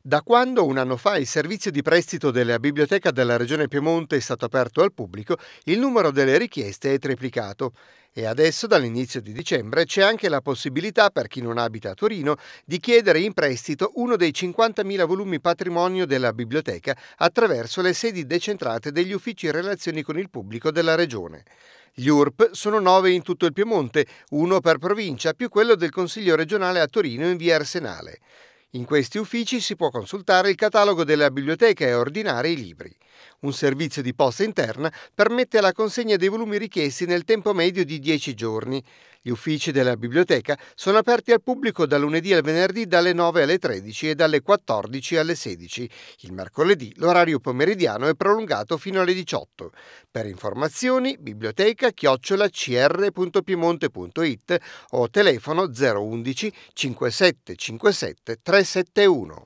Da quando un anno fa il servizio di prestito della Biblioteca della Regione Piemonte è stato aperto al pubblico, il numero delle richieste è triplicato e adesso dall'inizio di dicembre c'è anche la possibilità per chi non abita a Torino di chiedere in prestito uno dei 50.000 volumi patrimonio della biblioteca attraverso le sedi decentrate degli uffici relazioni con il pubblico della Regione. Gli URP sono nove in tutto il Piemonte, uno per provincia, più quello del Consiglio regionale a Torino in via Arsenale. In questi uffici si può consultare il catalogo della biblioteca e ordinare i libri. Un servizio di posta interna permette la consegna dei volumi richiesti nel tempo medio di 10 giorni. Gli uffici della biblioteca sono aperti al pubblico da lunedì al venerdì dalle 9 alle 13 e dalle 14 alle 16. Il mercoledì l'orario pomeridiano è prolungato fino alle 18. Per informazioni biblioteca chiocciolacr.piemonte.it o telefono 011 5757 371.